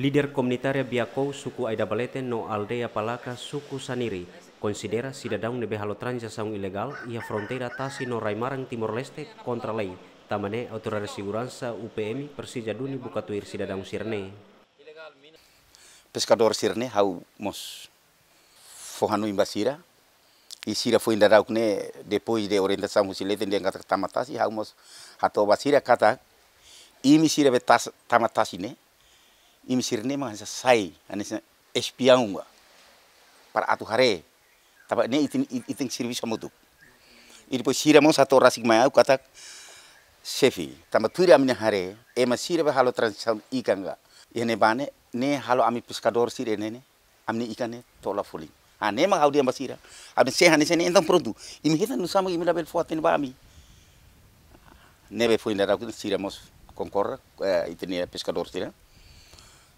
Líder komunitaria Biakou, suku Aida Balete, no aldea Palaka, suku Saniri, considera si dadão nebe halo halotranização ilegal ia a fronteira Tassi no Raimarang Timor-Leste kontra lain, lei. Tamane, Autoridade de Segurança UPM, Persija Duni, Bukatuir Cidadão Sirne. Pescador Sirne, hau mos fohanu imbasira, Basira, e Sira foi indarau ne depois de orientação musilete, tamatasi, hau mos hato Basira kata, imi Sira betas tamatasi ne, im sirne mang sa sai ane sa espiaunga para atu hare tapa ne itin itin sirwi samudu iri po sira sa satu rasik mai au katak sefi tama turi amin hare e ma sira ba halo ikan ikanga ene bane ne halo ami pescador sire ne ne ikan ne tola fuling ane mang au dia masira amin se hane se ne entang produk im hita nu imi im label fuatin ba ami nebe fuin dara sira mos eh, itu ne pescador sira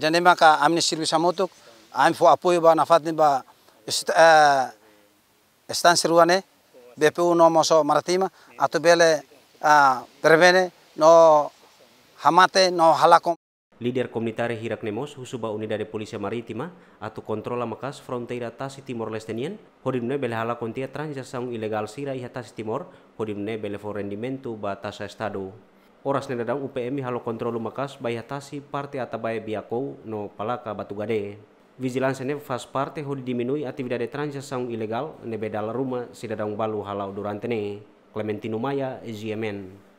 nema ka amne sirvi samotuk am fo apoi ba nafat ni ba স্থান সিরুয়ানে বেপেউ ন moso maratima atu bele eh, no no no no halakom Lider komunitari Hirak Nemos, Husuba Unida de Polisi Maritima, atau Kontrola Makas Frontera Tasi Timor Lestenien, hodimne bele halakontia kontia transaksang ilegal sira iha Tasi Timor, hodimne bele for rendimento ba estado oras na UPMI UPM halo kontrol makas bayatasi parte bayi biako no palaka gade. Vigilance ne fas parte hodi diminui atividade transaksi ilegal ne rumah ruma sidadang balu halau durante ne. Clementino Maya, GMN.